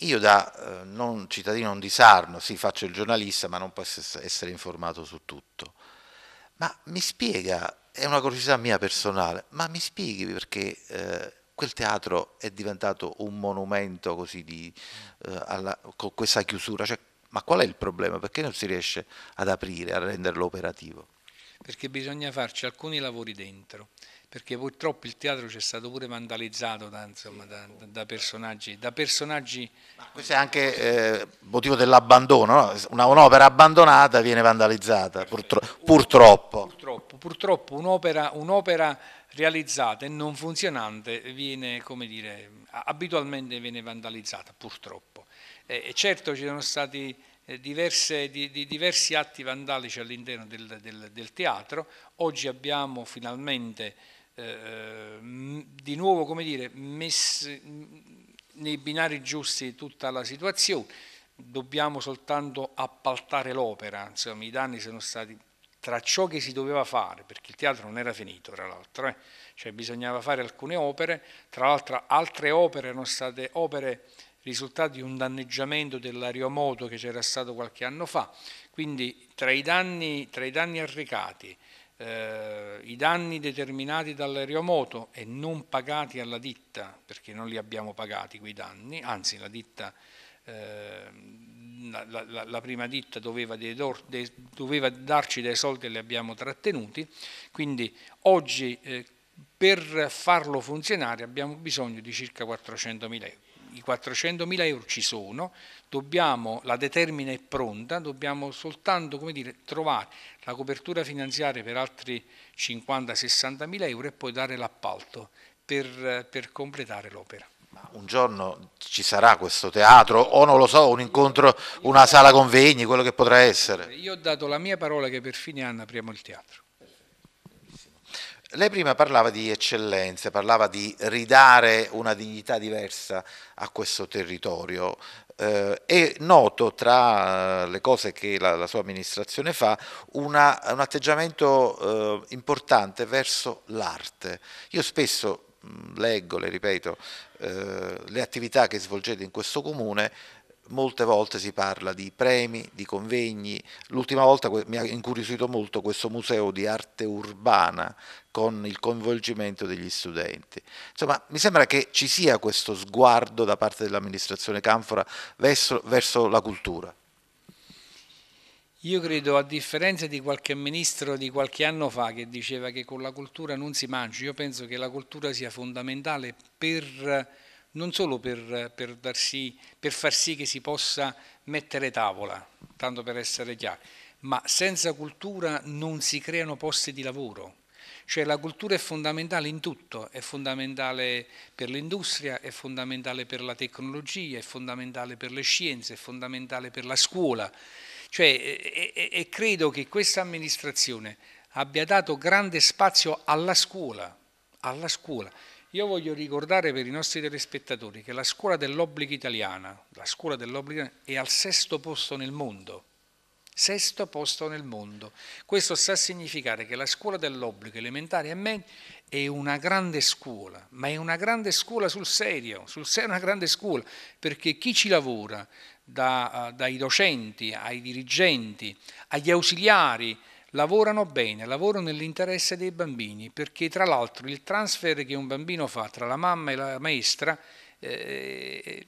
[SPEAKER 1] Io da eh, non cittadino di Sarno, sì faccio il giornalista, ma non posso essere informato su tutto. Ma mi spiega, è una curiosità mia personale, ma mi spieghi perché quel teatro è diventato un monumento così di, alla, con questa chiusura? Cioè, ma qual è il problema? Perché non si riesce ad aprire, a renderlo operativo?
[SPEAKER 2] Perché bisogna farci alcuni lavori dentro, perché purtroppo il teatro c'è stato pure vandalizzato da, insomma, da, da, personaggi, da personaggi... questo è anche
[SPEAKER 1] eh, motivo dell'abbandono, no? un'opera abbandonata viene vandalizzata, purtro purtroppo.
[SPEAKER 2] Purtroppo, purtroppo un'opera, un'opera realizzata e non funzionante viene, come dire, abitualmente viene vandalizzata, purtroppo e certo ci sono stati eh, diverse, di, di diversi atti vandalici all'interno del, del, del, teatro, oggi abbiamo finalmente eh, di nuovo come dire, messo nei binari giusti tutta la situazione, dobbiamo soltanto appaltare l'opera, insomma i danni sono stati tra ciò che si doveva fare, perché il teatro non era finito tra l'altro, eh? cioè bisognava fare alcune opere, tra l'altro altre opere erano state opere risultato di un danneggiamento dell'aeromoto che c'era stato qualche anno fa. Quindi tra i danni, tra i danni arrecati, eh, i danni determinati dall'aeromoto e non pagati alla ditta, perché non li abbiamo pagati quei danni, anzi la ditta... Ehm, la, la, la, prima ditta doveva, dei, dei, doveva, darci dei soldi e li abbiamo trattenuti, quindi oggi eh, per farlo funzionare abbiamo bisogno di circa 400 mila euro i 400.000 euro ci sono, dobbiamo, la determina è pronta, dobbiamo soltanto dire, trovare la copertura finanziaria per altri 50-60.000 euro e poi dare l'appalto per, per completare l'opera
[SPEAKER 1] un giorno ci sarà questo teatro o non lo so, un incontro, una sala convegni, quello che potrà essere.
[SPEAKER 2] Io ho dato la mia parola che per fine anno apriamo il teatro.
[SPEAKER 1] Lei prima parlava di eccellenze, parlava di ridare una dignità diversa a questo territorio. Eh, è noto tra eh, le cose che la, la sua amministrazione fa una, un atteggiamento eh, importante verso l'arte. Io spesso mh, mm, leggo, le ripeto, eh, le attività che svolgete in questo comune molte volte si parla di premi, di convegni. L'ultima volta mi ha incuriosito molto questo museo di arte urbana con il coinvolgimento degli studenti. Insomma, mi sembra che ci sia questo sguardo da parte dell'amministrazione Canfora verso, verso la cultura.
[SPEAKER 2] Io credo, a differenza di qualche ministro di qualche anno fa che diceva che con la cultura non si mangia, io penso che la cultura sia fondamentale per non solo per, per, darsi, per far sì che si possa mettere tavola, tanto per essere chiari, ma senza cultura non si creano posti di lavoro. Cioè la cultura è fondamentale in tutto, è fondamentale per l'industria, è fondamentale per la tecnologia, è fondamentale per le scienze, è fondamentale per la scuola. Cioè, e, e, e credo che questa amministrazione abbia dato grande spazio alla scuola, alla scuola. Io voglio ricordare per i nostri telespettatori che la scuola dell'obbligo italiana, scuola dell'obbligo è al sesto posto nel mondo. Sesto posto nel mondo. Questo sta a significare che la scuola dell'obbligo elementare e media è una grande scuola, ma è una grande scuola sul serio, sul serio è una grande scuola, perché chi ci lavora, da, eh, dai docenti ai dirigenti, agli ausiliari, lavorano bene, lavorano nell'interesse dei bambini, perché tra l'altro il transfer che un bambino fa tra la mamma e la maestra eh,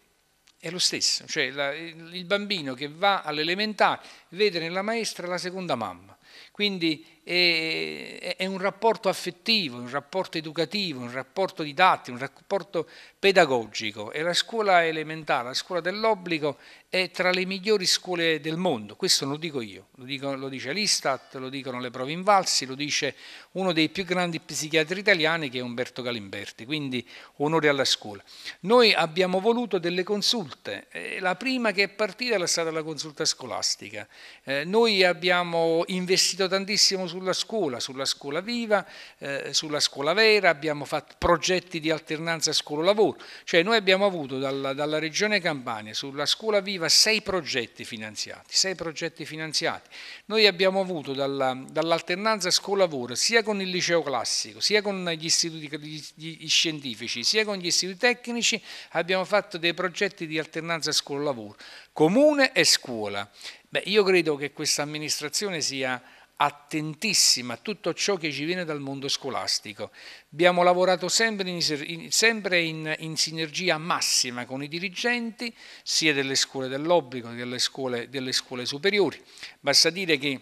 [SPEAKER 2] è lo stesso, cioè la, il bambino che va all'elementare vede nella maestra la seconda mamma, quindi è un rapporto affettivo, un rapporto educativo, un rapporto didattico, un rapporto pedagogico e la scuola elementare, la scuola dell'obbligo è tra le migliori scuole del mondo, questo non lo dico io, lo, dico, lo dice l'Istat, lo dicono le prove invalsi, lo dice uno dei più grandi psichiatri italiani che è Umberto Galimberti, quindi onore alla scuola. Noi abbiamo voluto delle consulte, eh, la prima che è partita è stata la consulta scolastica, eh, noi abbiamo investito tantissimo sul sulla scuola, sulla scuola viva, eh, sulla scuola vera, abbiamo fatto progetti di alternanza scuola-lavoro, cioè noi abbiamo avuto dalla, dalla Regione Campania sulla scuola viva sei progetti finanziati, sei progetti finanziati. Noi abbiamo avuto dalla, dall'alternanza scuola-lavoro sia con il liceo classico, sia con gli istituti gli, gli scientifici, sia con gli istituti tecnici, abbiamo fatto dei progetti di alternanza scuola-lavoro, comune e scuola. Beh, io credo che questa amministrazione sia attentissima a tutto ciò che ci viene dal mondo scolastico. Abbiamo lavorato sempre, in, sempre in, in, sinergia massima con i dirigenti, sia delle scuole dell'obbligo che delle scuole, delle scuole superiori. Basta dire che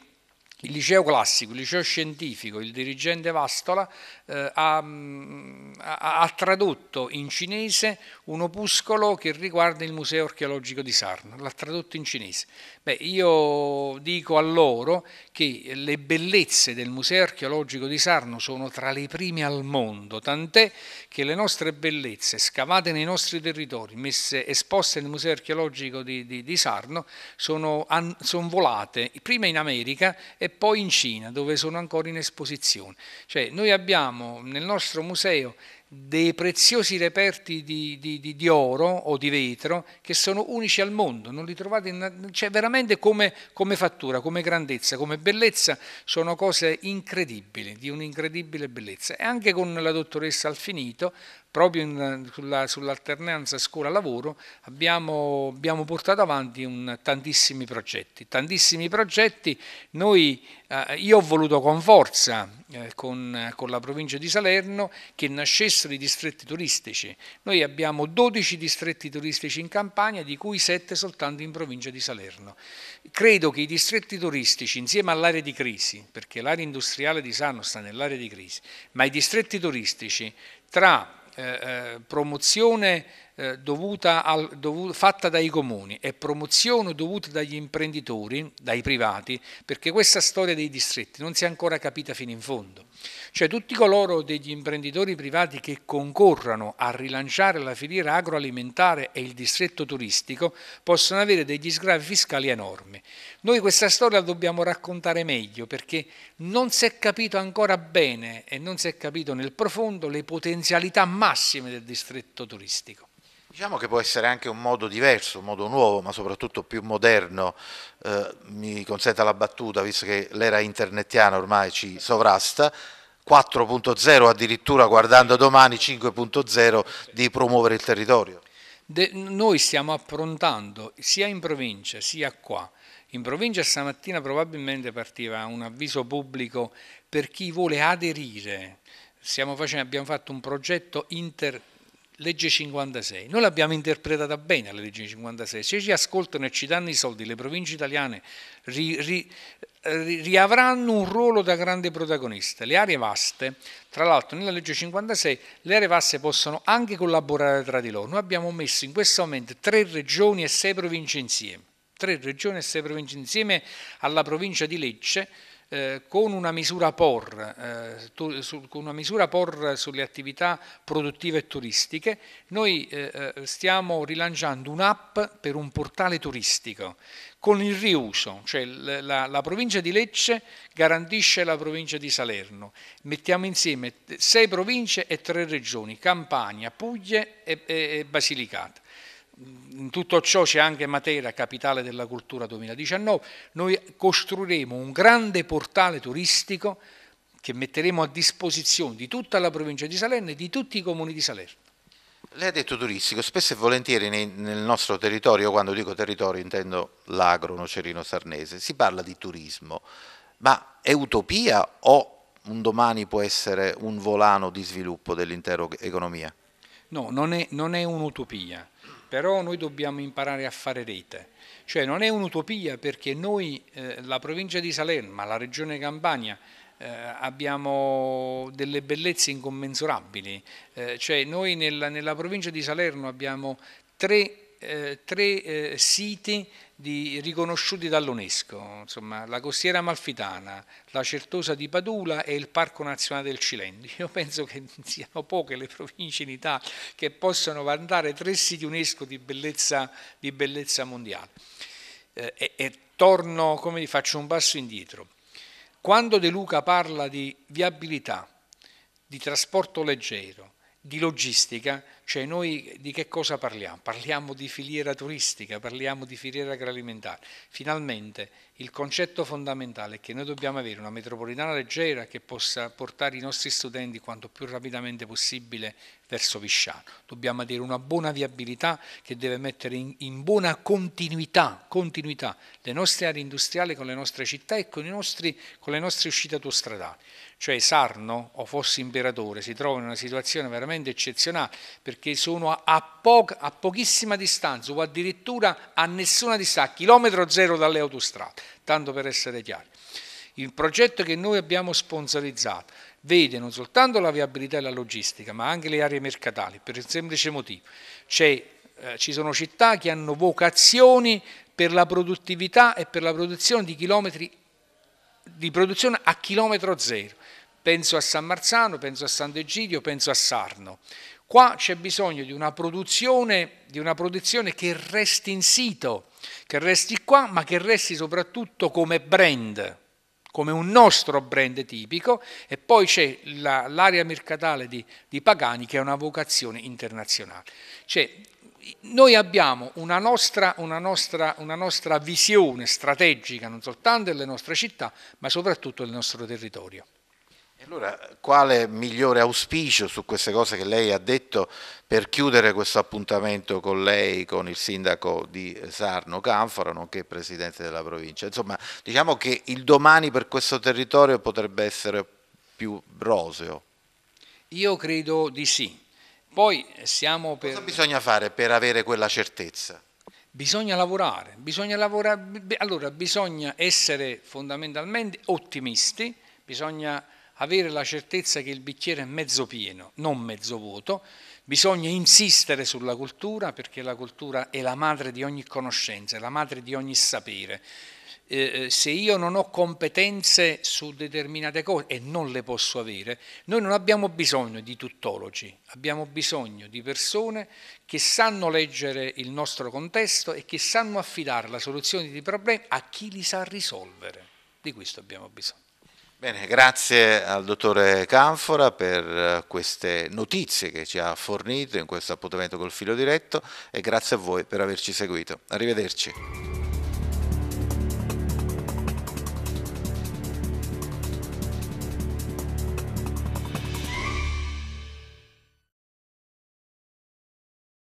[SPEAKER 2] il liceo classico, il liceo scientifico, il dirigente Vastola eh, mm, ha, ha, ha, tradotto in cinese un opuscolo che riguarda il Museo archeologico di Sarno, l'ha tradotto in cinese. Beh, io dico a loro che le bellezze del Museo archeologico di Sarno sono tra le prime al mondo, tant'è che le nostre bellezze scavate nei nostri territori, messe, esposte nel Museo archeologico di, di, di Sarno, sono, an, sono volate prima in America e e poi in Cina dove sono ancora in esposizione. Cioè noi abbiamo nel nostro museo dei preziosi reperti di, di, di, di, oro o di vetro che sono unici al mondo, non li trovate, in, cioè veramente come, come fattura, come grandezza, come bellezza, sono cose incredibili, di un'incredibile bellezza. E anche con la dottoressa Alfinito, proprio in, sulla, sull'alternanza scuola-lavoro, abbiamo, abbiamo portato avanti un, tantissimi progetti, tantissimi progetti, noi eh, io ho voluto con forza, eh, con, con la provincia di Salerno, che nascesse stesso di distretti turistici. Noi abbiamo 12 distretti turistici in Campania, di cui 7 soltanto in provincia di Salerno. Credo che i distretti turistici, insieme all'area di crisi, perché l'area industriale di Sano sta nell'area di crisi, ma i distretti turistici tra eh, eh promozione eh, al, dovut, fatta dai comuni e promozione dovuta dagli imprenditori, dai privati, perché questa storia dei distretti non si è ancora capita fino in fondo. Cioè tutti coloro degli imprenditori privati che concorrano a rilanciare la filiera agroalimentare e il distretto turistico possono avere degli sgravi fiscali enormi. Noi questa storia la dobbiamo raccontare meglio perché non si è capito ancora bene e non si è capito nel profondo le potenzialità massime del distretto turistico.
[SPEAKER 1] Diciamo che può essere anche un modo diverso, un modo nuovo, ma soprattutto più moderno, eh, mi consenta la battuta, visto che l'era internetiana ormai ci sovrasta, 4.0 addirittura guardando domani 5.0 di promuovere il territorio.
[SPEAKER 2] De, noi stiamo approntando sia in provincia sia qua. In provincia stamattina probabilmente partiva un avviso pubblico per chi vuole aderire. Facendo, abbiamo fatto un progetto inter legge 56. Noi l'abbiamo interpretata bene la legge 56. Se ci ascoltano e ci danno i soldi, le province italiane ri, ri, ri, riavranno un ruolo da grande protagonista. Le aree vaste, tra l'altro nella legge 56, le aree vaste possono anche collaborare tra di loro. Noi abbiamo messo in questo momento tre regioni e sei province insieme. Tre regioni e sei province insieme alla provincia di Lecce eh, con, una por, eh, tu, su, con una misura POR, sulle attività produttive e turistiche, noi eh, eh stiamo rilanciando un'app per un portale turistico con il riuso, cioè la, la, la, provincia di Lecce garantisce la provincia di Salerno, mettiamo insieme sei province e tre regioni, Campania, Puglia e, e, e Basilicata in tutto ciò c'è anche Matera, capitale della cultura 2019, noi costruiremo un grande portale turistico che metteremo a disposizione di tutta la provincia di Salerno e di tutti i comuni di Salerno.
[SPEAKER 1] Lei ha detto turistico, spesso e volentieri nel nostro territorio, quando dico territorio intendo l'agro nocerino sarnese, si parla di turismo, ma è utopia o un domani può essere un volano di sviluppo dell'intera economia?
[SPEAKER 2] No, non è, non è un'utopia però noi dobbiamo imparare a fare rete. Cioè non è un'utopia perché noi, eh, la provincia di Salerno, ma la regione Campania, eh, abbiamo delle bellezze incommensurabili. Eh, cioè noi nella, nella provincia di Salerno abbiamo tre eh, tre eh, siti di, riconosciuti dall'UNESCO, insomma, la costiera amalfitana, la Certosa di Padula e il Parco Nazionale del Cilento. Io penso che siano poche le province in Italia che possano vantare tre siti UNESCO di bellezza, di bellezza mondiale. Eh, e, e, torno, come vi faccio un passo indietro. Quando De Luca parla di viabilità, di trasporto leggero, di logistica, cioè noi di che cosa parliamo? Parliamo di filiera turistica, parliamo di filiera agroalimentare. Finalmente il concetto fondamentale è che noi dobbiamo avere una metropolitana leggera che possa portare i nostri studenti quanto più rapidamente possibile verso Visciano. Dobbiamo avere una buona viabilità che deve mettere in, in buona continuità, continuità, le nostre aree industriali con le nostre città e con, nostri, con le nostre uscite autostradali. Cioè Sarno o Fossi Imperatore si trova in una situazione veramente eccezionale perché sono a, a, poca, a pochissima distanza o addirittura a nessuna distanza, a chilometro zero dalle autostrade tanto per essere chiari. Il progetto che noi abbiamo sponsorizzato vede non soltanto la viabilità e la logistica, ma anche le aree mercatali, per il semplice motivo. Eh, ci sono città che hanno vocazioni per la produttività e per la produzione di chilometri di produzione a chilometro zero. Penso a San Marzano, penso a Sant'Egidio, penso a Sarno. Qua c'è bisogno di una, di una produzione che resti in sito, che resti qua, ma che resti soprattutto come brand, come un nostro brand tipico, e poi c'è la, l'area mercatale di, di, Pagani che è una vocazione internazionale. Cioè, noi abbiamo una nostra, una, nostra, una nostra visione strategica non soltanto delle nostre città, ma soprattutto del nostro territorio.
[SPEAKER 1] Allora, quale migliore auspicio su queste cose che lei ha detto per chiudere questo appuntamento con lei, con il sindaco di Sarno Canfora, nonché presidente della provincia? Insomma, diciamo che il domani per questo territorio potrebbe essere più roseo.
[SPEAKER 2] Io credo di sì. Poi siamo per... Cosa
[SPEAKER 1] bisogna fare per avere quella certezza?
[SPEAKER 2] Bisogna lavorare, bisogna lavorare, allora bisogna essere fondamentalmente ottimisti, bisogna avere la certezza che il bicchiere è mezzo pieno, non mezzo vuoto, bisogna insistere sulla cultura perché la cultura è la madre di ogni conoscenza, è la madre di ogni sapere. Eh, eh, se io non ho competenze su determinate cose e non le posso avere, noi non abbiamo bisogno di tuttologi, abbiamo bisogno di persone che sanno leggere il nostro contesto e che sanno affidare la soluzione di problemi a chi li sa risolvere. Di questo abbiamo bisogno.
[SPEAKER 1] Bene, grazie al dottore Canfora per eh, queste notizie che ci ha fornito in questo appuntamento col filo diretto e grazie a voi per averci seguito. Arrivederci.